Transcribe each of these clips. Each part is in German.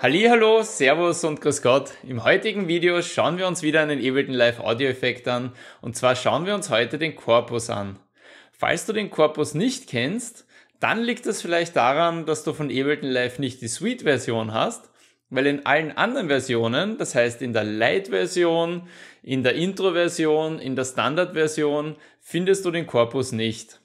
Hallo, Servus und Grüß Gott. Im heutigen Video schauen wir uns wieder einen Ableton Live Audio Effekt an und zwar schauen wir uns heute den Korpus an. Falls du den Korpus nicht kennst, dann liegt das vielleicht daran, dass du von Ableton Live nicht die Suite Version hast, weil in allen anderen Versionen, das heißt in der Light Version, in der Intro Version, in der Standard Version, findest du den Korpus nicht.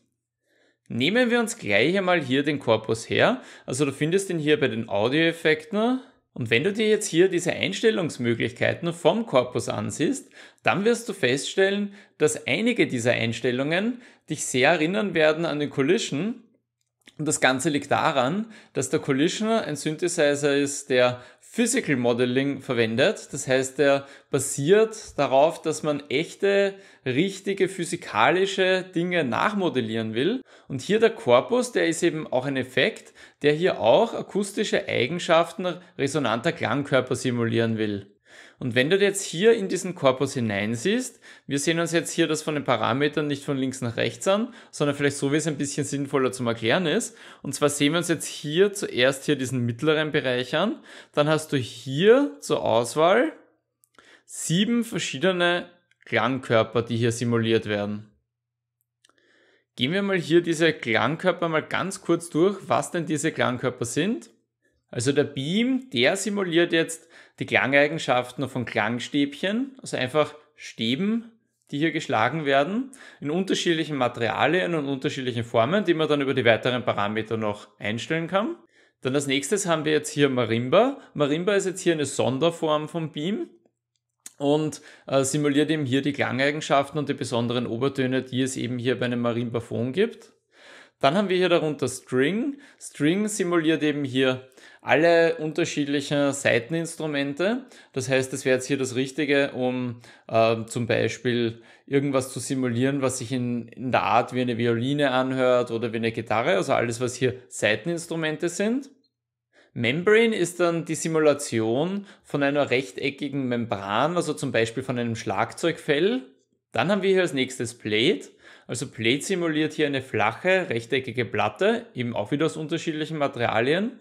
Nehmen wir uns gleich einmal hier den Korpus her. Also du findest ihn hier bei den Audio-Effekten und wenn du dir jetzt hier diese Einstellungsmöglichkeiten vom Korpus ansiehst, dann wirst du feststellen, dass einige dieser Einstellungen dich sehr erinnern werden an den Collision. Und das Ganze liegt daran, dass der Collisioner ein Synthesizer ist, der Physical Modeling verwendet. Das heißt, er basiert darauf, dass man echte, richtige physikalische Dinge nachmodellieren will. Und hier der Korpus, der ist eben auch ein Effekt, der hier auch akustische Eigenschaften resonanter Klangkörper simulieren will. Und wenn du jetzt hier in diesen Korpus hineinsiehst, wir sehen uns jetzt hier das von den Parametern nicht von links nach rechts an, sondern vielleicht so, wie es ein bisschen sinnvoller zum Erklären ist. Und zwar sehen wir uns jetzt hier zuerst hier diesen mittleren Bereich an. Dann hast du hier zur Auswahl sieben verschiedene Klangkörper, die hier simuliert werden. Gehen wir mal hier diese Klangkörper mal ganz kurz durch, was denn diese Klangkörper sind. Also der Beam, der simuliert jetzt die Klangeigenschaften von Klangstäbchen, also einfach Stäben, die hier geschlagen werden, in unterschiedlichen Materialien und unterschiedlichen Formen, die man dann über die weiteren Parameter noch einstellen kann. Dann als nächstes haben wir jetzt hier Marimba. Marimba ist jetzt hier eine Sonderform von Beam und äh, simuliert eben hier die Klangeigenschaften und die besonderen Obertöne, die es eben hier bei einem marimba Marimbaphon gibt. Dann haben wir hier darunter String. String simuliert eben hier alle unterschiedlichen Seiteninstrumente. Das heißt, das wäre jetzt hier das Richtige, um äh, zum Beispiel irgendwas zu simulieren, was sich in, in der Art wie eine Violine anhört oder wie eine Gitarre, also alles, was hier Seiteninstrumente sind. Membrane ist dann die Simulation von einer rechteckigen Membran, also zum Beispiel von einem Schlagzeugfell. Dann haben wir hier als nächstes Plate. Also Plate simuliert hier eine flache, rechteckige Platte, eben auch wieder aus unterschiedlichen Materialien.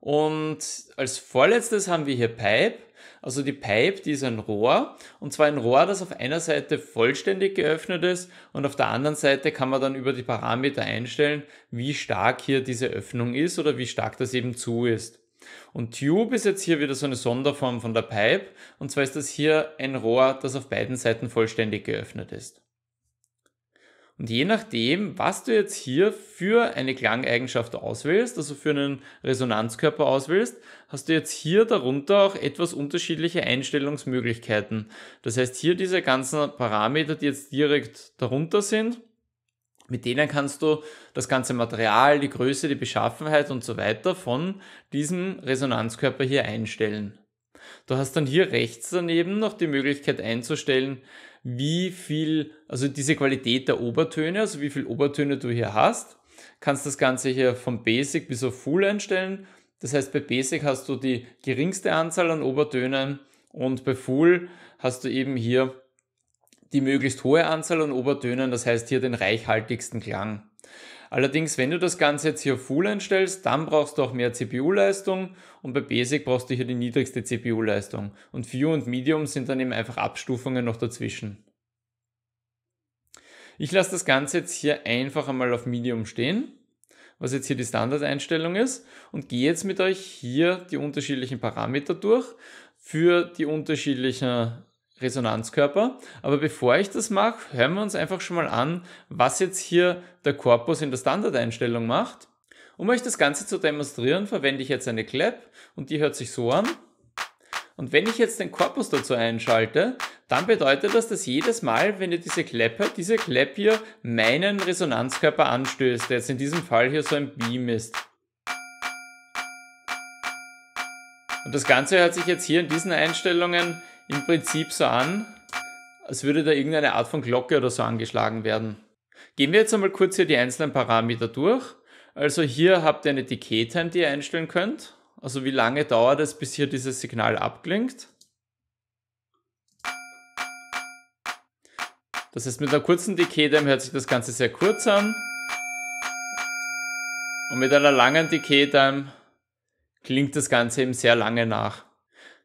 Und als vorletztes haben wir hier Pipe. Also die Pipe, die ist ein Rohr. Und zwar ein Rohr, das auf einer Seite vollständig geöffnet ist und auf der anderen Seite kann man dann über die Parameter einstellen, wie stark hier diese Öffnung ist oder wie stark das eben zu ist. Und Tube ist jetzt hier wieder so eine Sonderform von der Pipe. Und zwar ist das hier ein Rohr, das auf beiden Seiten vollständig geöffnet ist. Und je nachdem, was du jetzt hier für eine Klangeigenschaft auswählst, also für einen Resonanzkörper auswählst, hast du jetzt hier darunter auch etwas unterschiedliche Einstellungsmöglichkeiten. Das heißt, hier diese ganzen Parameter, die jetzt direkt darunter sind, mit denen kannst du das ganze Material, die Größe, die Beschaffenheit und so weiter von diesem Resonanzkörper hier einstellen. Du hast dann hier rechts daneben noch die Möglichkeit einzustellen, wie viel, also diese Qualität der Obertöne, also wie viel Obertöne du hier hast. Kannst das Ganze hier von Basic bis auf Full einstellen. Das heißt, bei Basic hast du die geringste Anzahl an Obertönen und bei Full hast du eben hier die möglichst hohe Anzahl an Obertönen, das heißt hier den reichhaltigsten Klang. Allerdings, wenn du das Ganze jetzt hier Full einstellst, dann brauchst du auch mehr CPU-Leistung und bei Basic brauchst du hier die niedrigste CPU-Leistung. Und View und Medium sind dann eben einfach Abstufungen noch dazwischen. Ich lasse das Ganze jetzt hier einfach einmal auf Medium stehen, was jetzt hier die Standardeinstellung ist und gehe jetzt mit euch hier die unterschiedlichen Parameter durch für die unterschiedlichen Resonanzkörper. Aber bevor ich das mache, hören wir uns einfach schon mal an, was jetzt hier der Korpus in der Standardeinstellung macht. Um euch das Ganze zu demonstrieren, verwende ich jetzt eine Clap und die hört sich so an. Und wenn ich jetzt den Korpus dazu einschalte, dann bedeutet das, dass jedes Mal, wenn ihr diese Clap hört, diese Clap hier meinen Resonanzkörper anstößt, der jetzt in diesem Fall hier so ein Beam ist. Und das Ganze hört sich jetzt hier in diesen Einstellungen im Prinzip so an, als würde da irgendeine Art von Glocke oder so angeschlagen werden. Gehen wir jetzt einmal kurz hier die einzelnen Parameter durch. Also hier habt ihr eine Decay Time, die ihr einstellen könnt. Also wie lange dauert es, bis hier dieses Signal abklingt. Das heißt, mit einer kurzen Decay Time hört sich das Ganze sehr kurz an. Und mit einer langen Decay Time klingt das Ganze eben sehr lange nach.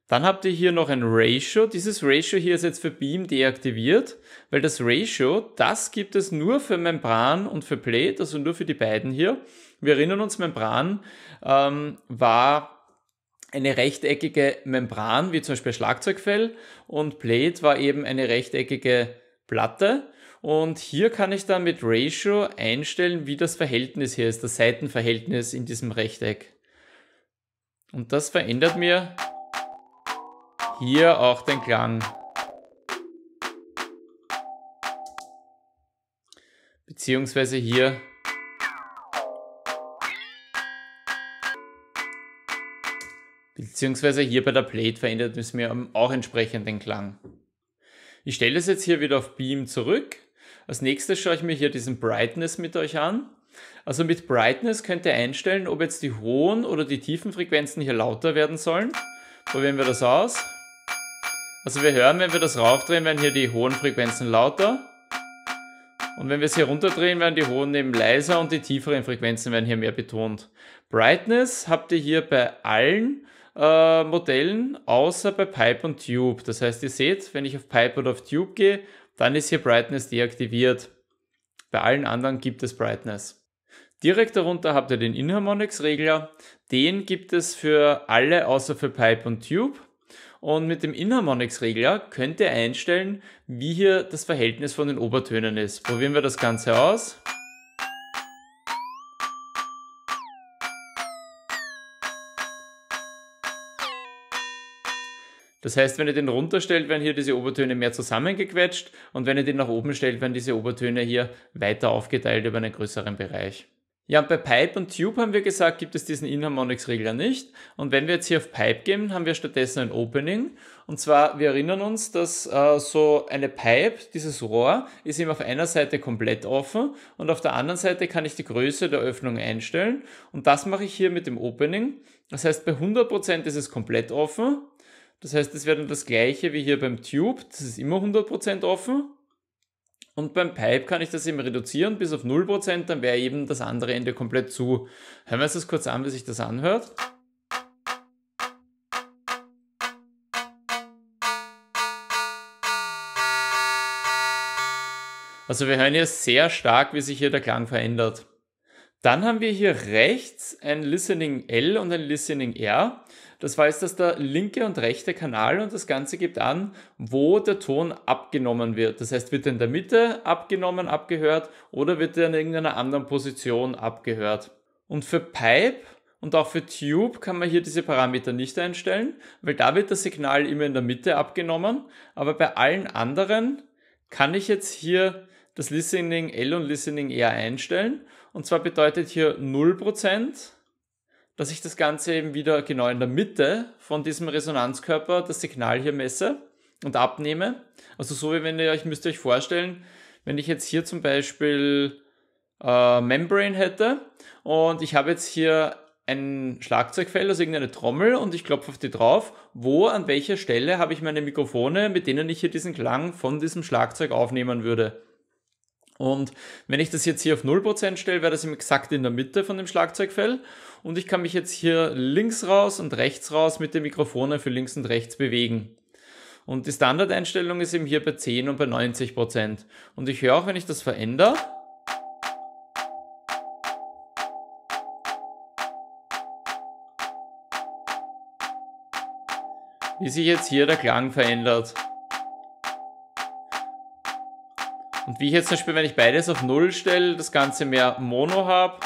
Dann habt ihr hier noch ein Ratio. Dieses Ratio hier ist jetzt für Beam deaktiviert, weil das Ratio, das gibt es nur für Membran und für Plate, also nur für die beiden hier. Wir erinnern uns, Membran ähm, war eine rechteckige Membran, wie zum Beispiel Schlagzeugfell, und Plate war eben eine rechteckige Platte. Und hier kann ich dann mit Ratio einstellen, wie das Verhältnis hier ist, das Seitenverhältnis in diesem Rechteck. Und das verändert mir hier auch den Klang. Beziehungsweise hier Beziehungsweise hier bei der Plate verändert es mir auch entsprechend den Klang. Ich stelle es jetzt hier wieder auf Beam zurück. Als nächstes schaue ich mir hier diesen Brightness mit euch an. Also mit Brightness könnt ihr einstellen, ob jetzt die hohen oder die tiefen Frequenzen hier lauter werden sollen. Probieren wir das aus. Also wir hören, wenn wir das raufdrehen, werden hier die hohen Frequenzen lauter. Und wenn wir es hier runterdrehen, werden die hohen eben leiser und die tieferen Frequenzen werden hier mehr betont. Brightness habt ihr hier bei allen äh, Modellen, außer bei Pipe und Tube. Das heißt, ihr seht, wenn ich auf Pipe oder auf Tube gehe, dann ist hier Brightness deaktiviert. Bei allen anderen gibt es Brightness. Direkt darunter habt ihr den Inharmonics-Regler. Den gibt es für alle außer für Pipe und Tube. Und mit dem Inharmonics-Regler könnt ihr einstellen, wie hier das Verhältnis von den Obertönen ist. Probieren wir das Ganze aus. Das heißt, wenn ihr den runterstellt, werden hier diese Obertöne mehr zusammengequetscht und wenn ihr den nach oben stellt, werden diese Obertöne hier weiter aufgeteilt über einen größeren Bereich. Ja, und bei Pipe und Tube haben wir gesagt, gibt es diesen Inharmonics-Regler nicht. Und wenn wir jetzt hier auf Pipe gehen, haben wir stattdessen ein Opening. Und zwar, wir erinnern uns, dass äh, so eine Pipe, dieses Rohr, ist eben auf einer Seite komplett offen und auf der anderen Seite kann ich die Größe der Öffnung einstellen. Und das mache ich hier mit dem Opening. Das heißt, bei 100% ist es komplett offen. Das heißt, es wäre dann das gleiche wie hier beim Tube. Das ist immer 100% offen. Und beim Pipe kann ich das eben reduzieren bis auf 0%, dann wäre eben das andere Ende komplett zu. Hören wir uns das kurz an, wie sich das anhört. Also wir hören hier sehr stark, wie sich hier der Klang verändert. Dann haben wir hier rechts ein Listening L und ein Listening R. Das heißt, dass der linke und rechte Kanal und das Ganze gibt an, wo der Ton abgenommen wird. Das heißt, wird er in der Mitte abgenommen, abgehört oder wird er in irgendeiner anderen Position abgehört. Und für Pipe und auch für Tube kann man hier diese Parameter nicht einstellen, weil da wird das Signal immer in der Mitte abgenommen. Aber bei allen anderen kann ich jetzt hier das Listening L und Listening R einstellen und zwar bedeutet hier 0%, dass ich das Ganze eben wieder genau in der Mitte von diesem Resonanzkörper das Signal hier messe und abnehme. Also so wie wenn ihr euch, müsst ihr euch vorstellen, wenn ich jetzt hier zum Beispiel äh, Membrane hätte und ich habe jetzt hier ein Schlagzeugfell, also irgendeine Trommel und ich klopfe auf die drauf, wo, an welcher Stelle habe ich meine Mikrofone, mit denen ich hier diesen Klang von diesem Schlagzeug aufnehmen würde. Und wenn ich das jetzt hier auf 0% stelle, wäre das eben exakt in der Mitte von dem Schlagzeugfell. Und ich kann mich jetzt hier links raus und rechts raus mit den Mikrofonen für links und rechts bewegen. Und die Standardeinstellung ist eben hier bei 10 und bei 90%. Und ich höre auch, wenn ich das verändere, wie sich jetzt hier der Klang verändert. Und wie ich jetzt zum Beispiel, wenn ich beides auf Null stelle, das Ganze mehr Mono habe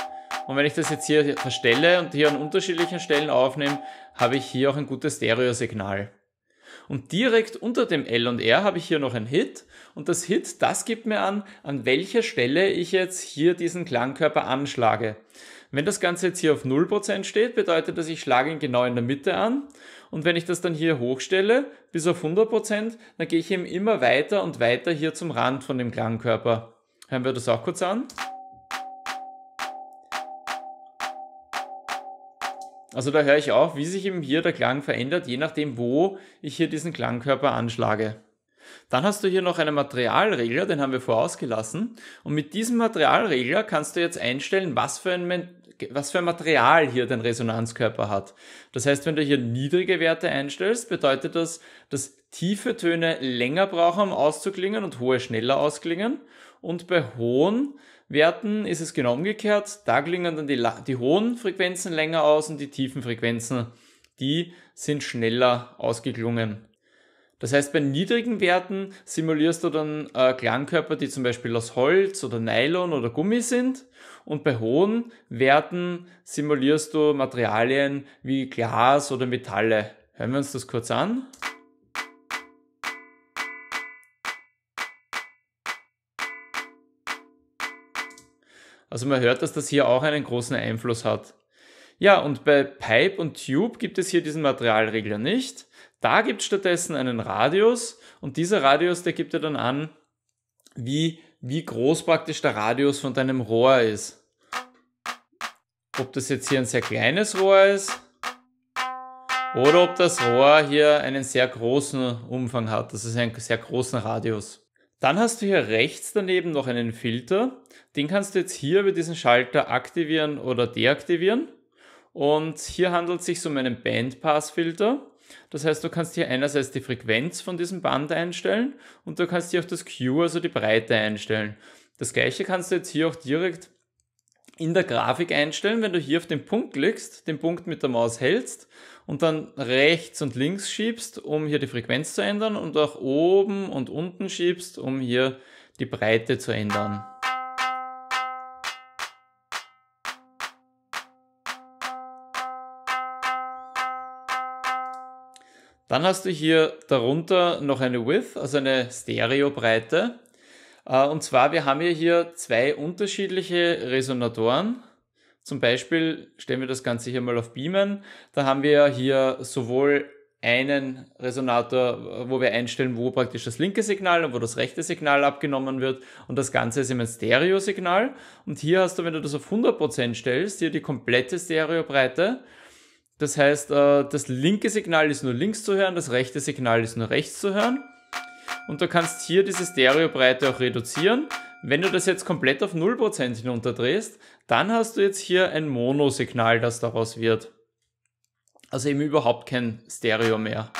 und wenn ich das jetzt hier verstelle und hier an unterschiedlichen Stellen aufnehme, habe ich hier auch ein gutes Stereo-Signal. Und direkt unter dem L und R habe ich hier noch ein Hit und das Hit, das gibt mir an, an welcher Stelle ich jetzt hier diesen Klangkörper anschlage. Wenn das Ganze jetzt hier auf 0% steht, bedeutet das, ich schlage ihn genau in der Mitte an. Und wenn ich das dann hier hochstelle, bis auf 100%, dann gehe ich eben immer weiter und weiter hier zum Rand von dem Klangkörper. Hören wir das auch kurz an. Also da höre ich auch, wie sich eben hier der Klang verändert, je nachdem, wo ich hier diesen Klangkörper anschlage. Dann hast du hier noch einen Materialregler, den haben wir vorausgelassen. Und mit diesem Materialregler kannst du jetzt einstellen, was für ein, was für ein Material hier dein Resonanzkörper hat. Das heißt, wenn du hier niedrige Werte einstellst, bedeutet das, dass tiefe Töne länger brauchen, um auszuklingen und hohe schneller ausklingen. Und bei hohen Werten ist es genau umgekehrt. Da klingen dann die, die hohen Frequenzen länger aus und die tiefen Frequenzen, die sind schneller ausgeklungen. Das heißt, bei niedrigen Werten simulierst du dann äh, Klangkörper, die zum Beispiel aus Holz oder Nylon oder Gummi sind. Und bei hohen Werten simulierst du Materialien wie Glas oder Metalle. Hören wir uns das kurz an. Also man hört, dass das hier auch einen großen Einfluss hat. Ja, und bei Pipe und Tube gibt es hier diesen Materialregler nicht. Da gibt es stattdessen einen Radius und dieser Radius, der gibt dir dann an, wie, wie groß praktisch der Radius von deinem Rohr ist. Ob das jetzt hier ein sehr kleines Rohr ist oder ob das Rohr hier einen sehr großen Umfang hat, das ist ein sehr großen Radius. Dann hast du hier rechts daneben noch einen Filter. Den kannst du jetzt hier über diesen Schalter aktivieren oder deaktivieren. Und hier handelt es sich um einen Bandpass-Filter. Das heißt, du kannst hier einerseits die Frequenz von diesem Band einstellen und du kannst hier auch das Q, also die Breite einstellen. Das gleiche kannst du jetzt hier auch direkt in der Grafik einstellen, wenn du hier auf den Punkt klickst, den Punkt mit der Maus hältst und dann rechts und links schiebst, um hier die Frequenz zu ändern und auch oben und unten schiebst, um hier die Breite zu ändern. Dann hast du hier darunter noch eine Width, also eine Stereobreite. Äh, und zwar, wir haben hier zwei unterschiedliche Resonatoren. Zum Beispiel stellen wir das Ganze hier mal auf Beamen. Da haben wir hier sowohl einen Resonator, wo wir einstellen, wo praktisch das linke Signal und wo das rechte Signal abgenommen wird. Und das Ganze ist eben ein Stereo-Signal. Und hier hast du, wenn du das auf 100% stellst, hier die komplette Stereobreite. breite das heißt, äh, das linke Signal ist nur links zu hören, das rechte Signal ist nur rechts zu hören. Und du kannst hier diese Stereobreite auch reduzieren. Wenn du das jetzt komplett auf 0% hinunterdrehst, dann hast du jetzt hier ein Mono-Signal, das daraus wird. Also eben überhaupt kein Stereo mehr.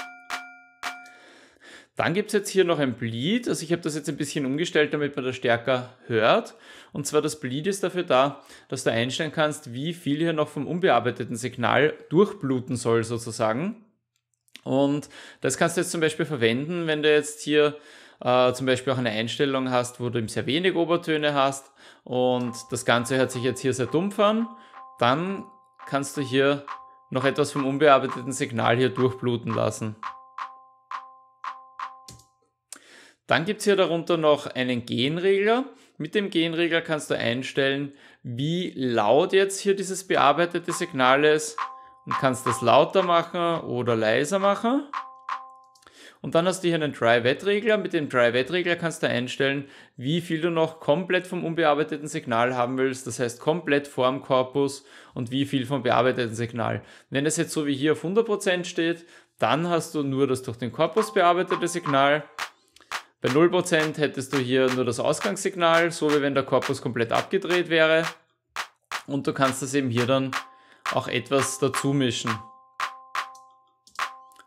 Dann gibt es jetzt hier noch ein Bleed. Also ich habe das jetzt ein bisschen umgestellt, damit man das stärker hört. Und zwar das Bleed ist dafür da, dass du einstellen kannst, wie viel hier noch vom unbearbeiteten Signal durchbluten soll sozusagen. Und das kannst du jetzt zum Beispiel verwenden, wenn du jetzt hier äh, zum Beispiel auch eine Einstellung hast, wo du eben sehr wenig Obertöne hast und das Ganze hört sich jetzt hier sehr dumpf an. Dann kannst du hier noch etwas vom unbearbeiteten Signal hier durchbluten lassen. Dann gibt es hier darunter noch einen Genregler. Mit dem Genregler kannst du einstellen, wie laut jetzt hier dieses bearbeitete Signal ist und kannst das lauter machen oder leiser machen. Und dann hast du hier einen Dry-Wet-Regler. Mit dem Dry-Wet-Regler kannst du einstellen, wie viel du noch komplett vom unbearbeiteten Signal haben willst, das heißt komplett vorm Korpus und wie viel vom bearbeiteten Signal. Wenn es jetzt so wie hier auf 100% steht, dann hast du nur das durch den Korpus bearbeitete Signal. Bei 0% hättest du hier nur das Ausgangssignal, so wie wenn der Korpus komplett abgedreht wäre. Und du kannst das eben hier dann auch etwas dazu mischen.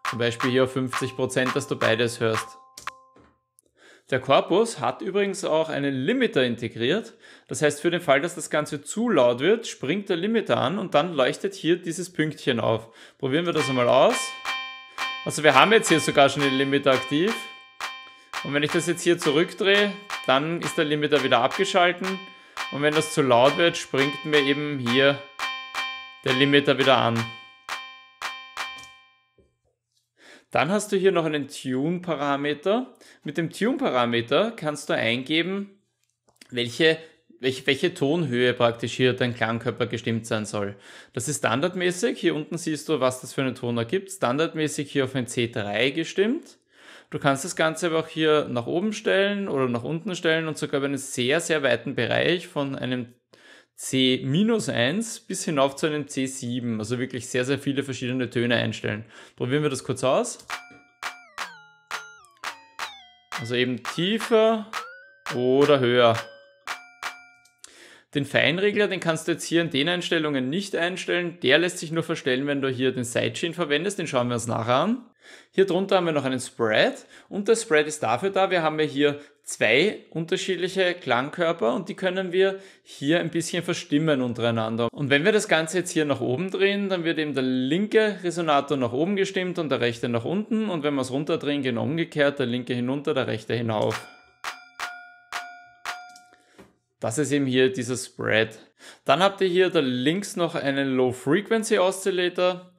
Zum Beispiel hier auf 50%, dass du beides hörst. Der Korpus hat übrigens auch einen Limiter integriert. Das heißt, für den Fall, dass das Ganze zu laut wird, springt der Limiter an und dann leuchtet hier dieses Pünktchen auf. Probieren wir das einmal aus. Also wir haben jetzt hier sogar schon den Limiter aktiv. Und wenn ich das jetzt hier zurückdrehe, dann ist der Limiter wieder abgeschalten. Und wenn das zu laut wird, springt mir eben hier der Limiter wieder an. Dann hast du hier noch einen Tune-Parameter. Mit dem Tune-Parameter kannst du eingeben, welche, welche, welche Tonhöhe praktisch hier dein Klangkörper gestimmt sein soll. Das ist standardmäßig. Hier unten siehst du, was das für einen Ton ergibt. Standardmäßig hier auf ein C3 gestimmt. Du kannst das Ganze aber auch hier nach oben stellen oder nach unten stellen und sogar über einen sehr, sehr weiten Bereich von einem C-1 bis hinauf zu einem C7. Also wirklich sehr, sehr viele verschiedene Töne einstellen. Probieren wir das kurz aus. Also eben tiefer oder höher. Den Feinregler, den kannst du jetzt hier in den Einstellungen nicht einstellen. Der lässt sich nur verstellen, wenn du hier den Sidechain verwendest. Den schauen wir uns nachher an. Hier drunter haben wir noch einen Spread und der Spread ist dafür da, wir haben ja hier zwei unterschiedliche Klangkörper und die können wir hier ein bisschen verstimmen untereinander. Und wenn wir das Ganze jetzt hier nach oben drehen, dann wird eben der linke Resonator nach oben gestimmt und der rechte nach unten und wenn wir es runterdrehen, gehen umgekehrt, der linke hinunter, der rechte hinauf. Das ist eben hier dieser Spread. Dann habt ihr hier da links noch einen Low Frequency Oscillator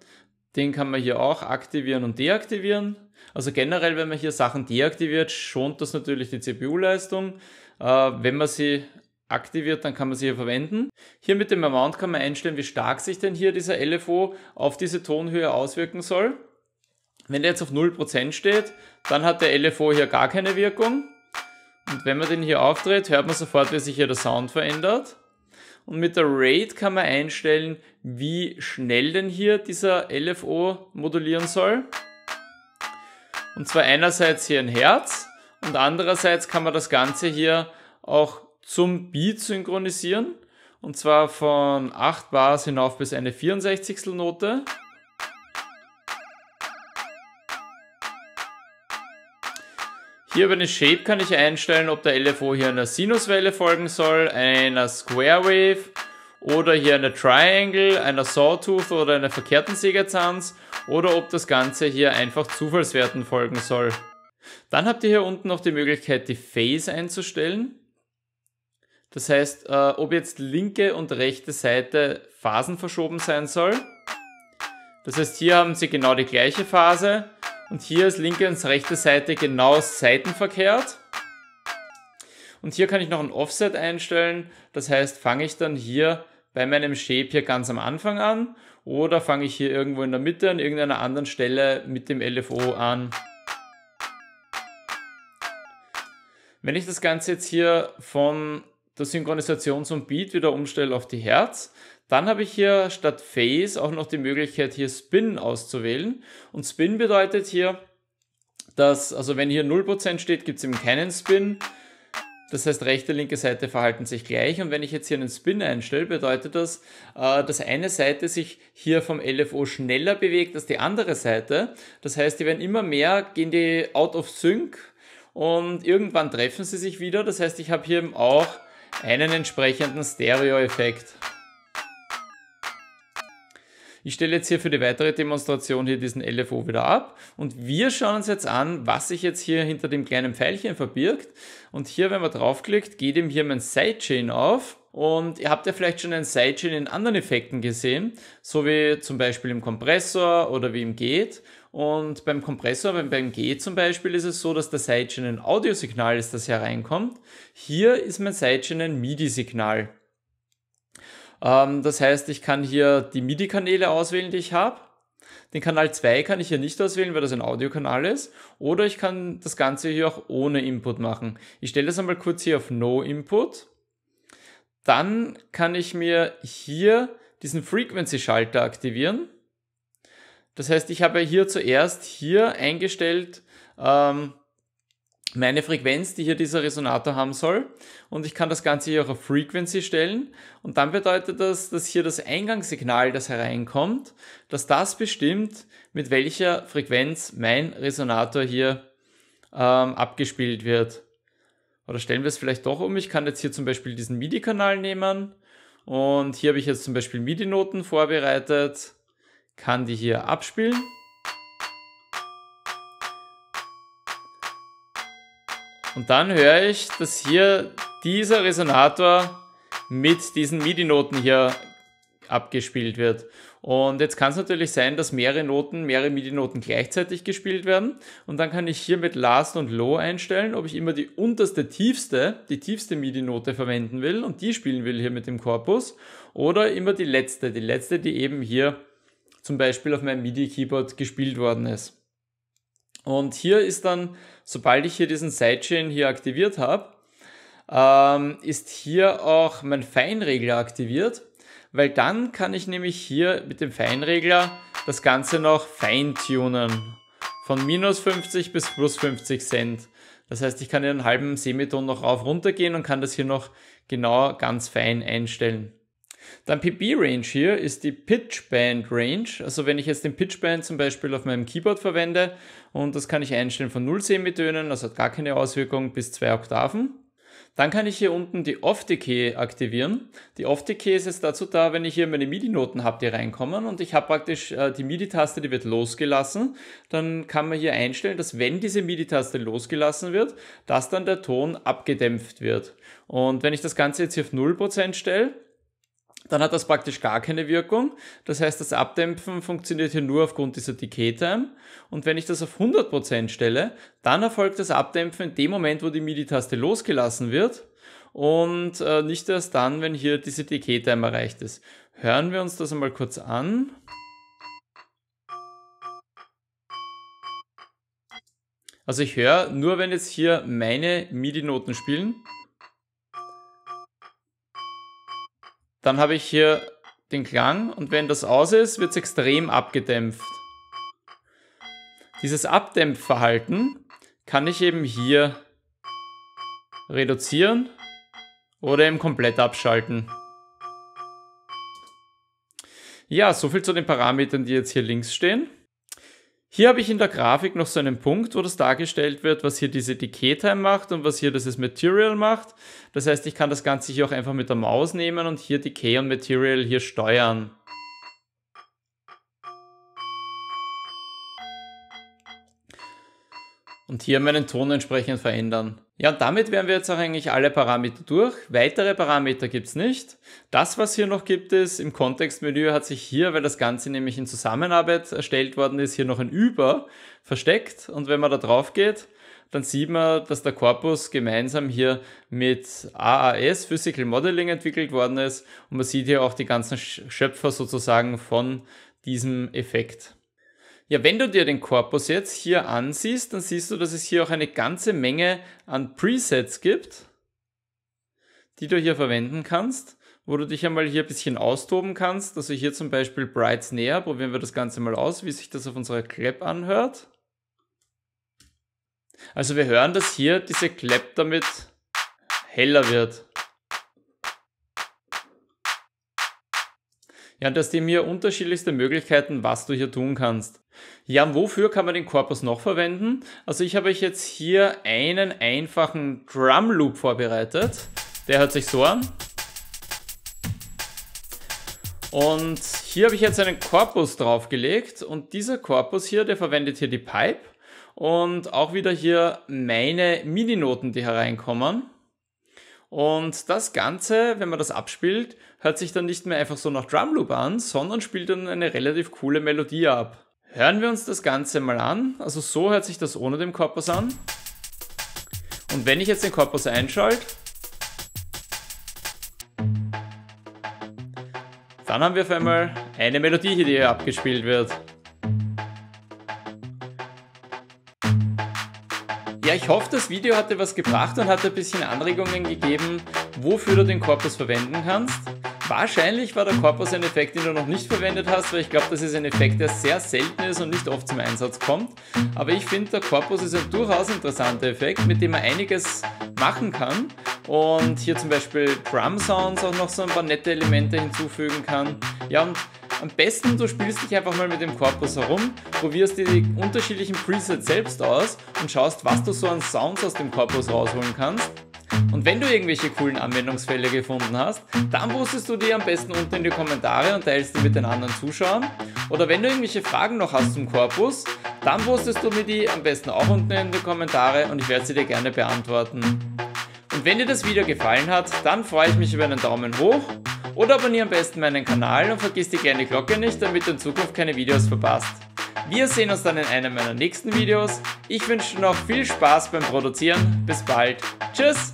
den kann man hier auch aktivieren und deaktivieren. Also generell, wenn man hier Sachen deaktiviert, schont das natürlich die CPU-Leistung. Äh, wenn man sie aktiviert, dann kann man sie hier verwenden. Hier mit dem Amount kann man einstellen, wie stark sich denn hier dieser LFO auf diese Tonhöhe auswirken soll. Wenn der jetzt auf 0% steht, dann hat der LFO hier gar keine Wirkung. Und wenn man den hier aufdreht, hört man sofort, wie sich hier der Sound verändert. Und mit der Rate kann man einstellen, wie schnell denn hier dieser LFO modulieren soll. Und zwar einerseits hier ein Herz und andererseits kann man das Ganze hier auch zum Beat synchronisieren. Und zwar von 8 Bars hinauf bis eine 64. Note. Hier über den Shape kann ich einstellen, ob der LFO hier einer Sinuswelle folgen soll, einer Square Wave oder hier einer Triangle, einer Sawtooth oder einer verkehrten Sägezahns oder ob das Ganze hier einfach Zufallswerten folgen soll. Dann habt ihr hier unten noch die Möglichkeit, die Phase einzustellen. Das heißt, äh, ob jetzt linke und rechte Seite phasenverschoben sein soll. Das heißt, hier haben sie genau die gleiche Phase. Und hier ist linke und rechte Seite genau seitenverkehrt. Und hier kann ich noch ein Offset einstellen. Das heißt, fange ich dann hier bei meinem Shape hier ganz am Anfang an oder fange ich hier irgendwo in der Mitte an irgendeiner anderen Stelle mit dem LFO an. Wenn ich das Ganze jetzt hier von der Synchronisation zum Beat wieder umstelle auf die Herz, dann habe ich hier statt Phase auch noch die Möglichkeit, hier Spin auszuwählen. Und Spin bedeutet hier, dass, also wenn hier 0% steht, gibt es eben keinen Spin. Das heißt, rechte, linke Seite verhalten sich gleich. Und wenn ich jetzt hier einen Spin einstelle, bedeutet das, äh, dass eine Seite sich hier vom LFO schneller bewegt als die andere Seite. Das heißt, die werden immer mehr, gehen die out of sync und irgendwann treffen sie sich wieder. Das heißt, ich habe hier eben auch einen entsprechenden Stereo-Effekt. Ich stelle jetzt hier für die weitere Demonstration hier diesen LFO wieder ab und wir schauen uns jetzt an, was sich jetzt hier hinter dem kleinen Pfeilchen verbirgt. Und hier, wenn man draufklickt, geht ihm hier mein Sidechain auf. Und ihr habt ja vielleicht schon ein Sidechain in anderen Effekten gesehen, so wie zum Beispiel im Kompressor oder wie im Gate. Und beim Kompressor, beim, beim Gate zum Beispiel, ist es so, dass der Sidechain ein Audiosignal ist, das hereinkommt. Hier ist mein Sidechain ein MIDI-Signal. Ähm, das heißt, ich kann hier die MIDI-Kanäle auswählen, die ich habe. Den Kanal 2 kann ich hier nicht auswählen, weil das ein Audiokanal ist. Oder ich kann das Ganze hier auch ohne Input machen. Ich stelle das einmal kurz hier auf No Input. Dann kann ich mir hier diesen Frequency-Schalter aktivieren. Das heißt, ich habe hier zuerst hier eingestellt, ähm, meine Frequenz, die hier dieser Resonator haben soll. Und ich kann das Ganze hier auch auf Frequency stellen. Und dann bedeutet das, dass hier das Eingangssignal, das hereinkommt, dass das bestimmt, mit welcher Frequenz mein Resonator hier ähm, abgespielt wird. Oder stellen wir es vielleicht doch um. Ich kann jetzt hier zum Beispiel diesen MIDI-Kanal nehmen. Und hier habe ich jetzt zum Beispiel MIDI-Noten vorbereitet. Kann die hier abspielen. Und dann höre ich, dass hier dieser Resonator mit diesen MIDI-Noten hier abgespielt wird. Und jetzt kann es natürlich sein, dass mehrere Noten, mehrere MIDI-Noten gleichzeitig gespielt werden. Und dann kann ich hier mit Last und Low einstellen, ob ich immer die unterste, tiefste, die tiefste MIDI-Note verwenden will und die spielen will hier mit dem Korpus. Oder immer die letzte, die letzte, die eben hier zum Beispiel auf meinem MIDI-Keyboard gespielt worden ist. Und hier ist dann, sobald ich hier diesen Sidechain hier aktiviert habe, ähm, ist hier auch mein Feinregler aktiviert, weil dann kann ich nämlich hier mit dem Feinregler das Ganze noch feintunen. Von minus 50 bis plus 50 Cent. Das heißt, ich kann hier einen halben Semiton noch rauf runter gehen und kann das hier noch genau ganz fein einstellen. Dann PB-Range hier ist die pitch band range Also wenn ich jetzt den Pitch-Band zum Beispiel auf meinem Keyboard verwende und das kann ich einstellen von 0 Semitönen, also hat gar keine Auswirkung, bis 2 Oktaven. Dann kann ich hier unten die Off-Decay aktivieren. Die Off-Decay ist jetzt dazu da, wenn ich hier meine MIDI-Noten habe, die reinkommen und ich habe praktisch äh, die MIDI-Taste, die wird losgelassen. Dann kann man hier einstellen, dass wenn diese MIDI-Taste losgelassen wird, dass dann der Ton abgedämpft wird. Und wenn ich das Ganze jetzt hier auf 0% stelle, dann hat das praktisch gar keine Wirkung. Das heißt, das Abdämpfen funktioniert hier nur aufgrund dieser Decay-Time. Und wenn ich das auf 100% stelle, dann erfolgt das Abdämpfen in dem Moment, wo die MIDI-Taste losgelassen wird und äh, nicht erst dann, wenn hier diese Decay-Time erreicht ist. Hören wir uns das einmal kurz an. Also ich höre nur, wenn jetzt hier meine MIDI-Noten spielen. Dann habe ich hier den Klang und wenn das aus ist, wird es extrem abgedämpft. Dieses Abdämpfverhalten kann ich eben hier reduzieren oder eben komplett abschalten. Ja, soviel zu den Parametern, die jetzt hier links stehen. Hier habe ich in der Grafik noch so einen Punkt, wo das dargestellt wird, was hier diese Decay-Time macht und was hier dieses Material macht. Das heißt, ich kann das Ganze hier auch einfach mit der Maus nehmen und hier Decay und Material hier steuern. und hier meinen Ton entsprechend verändern. Ja, und damit wären wir jetzt auch eigentlich alle Parameter durch. Weitere Parameter gibt's nicht. Das, was hier noch gibt, ist im Kontextmenü hat sich hier, weil das Ganze nämlich in Zusammenarbeit erstellt worden ist, hier noch ein Über versteckt. Und wenn man da drauf geht, dann sieht man, dass der Korpus gemeinsam hier mit AAS Physical Modeling entwickelt worden ist. Und man sieht hier auch die ganzen Schöpfer sozusagen von diesem Effekt. Ja, wenn du dir den Korpus jetzt hier ansiehst, dann siehst du, dass es hier auch eine ganze Menge an Presets gibt, die du hier verwenden kannst, wo du dich einmal hier ein bisschen austoben kannst. Also hier zum Beispiel Brights näher, probieren wir das Ganze mal aus, wie sich das auf unserer Clap anhört. Also wir hören, dass hier diese Clap damit heller wird. Ja, und das sind hier unterschiedlichste Möglichkeiten, was du hier tun kannst. Ja, und wofür kann man den Korpus noch verwenden? Also ich habe euch jetzt hier einen einfachen Drum Loop vorbereitet. Der hört sich so an. Und hier habe ich jetzt einen Korpus draufgelegt und dieser Korpus hier, der verwendet hier die Pipe und auch wieder hier meine Mininoten, die hereinkommen. Und das Ganze, wenn man das abspielt, hört sich dann nicht mehr einfach so nach Drum Loop an, sondern spielt dann eine relativ coole Melodie ab. Hören wir uns das Ganze mal an. Also so hört sich das ohne den Korpus an. Und wenn ich jetzt den Korpus einschalte, dann haben wir auf einmal eine Melodie hier, die hier abgespielt wird. Ja, ich hoffe, das Video hat dir was gebracht und hat dir ein bisschen Anregungen gegeben, wofür du den Korpus verwenden kannst. Wahrscheinlich war der Korpus ein Effekt, den du noch nicht verwendet hast, weil ich glaube, das ist ein Effekt, der sehr selten ist und nicht oft zum Einsatz kommt. Aber ich finde, der Korpus ist ein durchaus interessanter Effekt, mit dem man einiges machen kann und hier zum Beispiel Drum Sounds auch noch so ein paar nette Elemente hinzufügen kann. Ja, und am besten du spielst dich einfach mal mit dem Korpus herum, probierst die unterschiedlichen Presets selbst aus und schaust, was du so an Sounds aus dem Korpus rausholen kannst. Und wenn du irgendwelche coolen Anwendungsfälle gefunden hast, dann postest du die am besten unten in die Kommentare und teilst die mit den anderen Zuschauern. Oder wenn du irgendwelche Fragen noch hast zum Korpus, dann postest du mir die am besten auch unten in die Kommentare und ich werde sie dir gerne beantworten. Und wenn dir das Video gefallen hat, dann freue ich mich über einen Daumen hoch oder abonniere am besten meinen Kanal und vergiss die kleine Glocke nicht, damit du in Zukunft keine Videos verpasst. Wir sehen uns dann in einem meiner nächsten Videos. Ich wünsche dir noch viel Spaß beim Produzieren. Bis bald. Tschüss!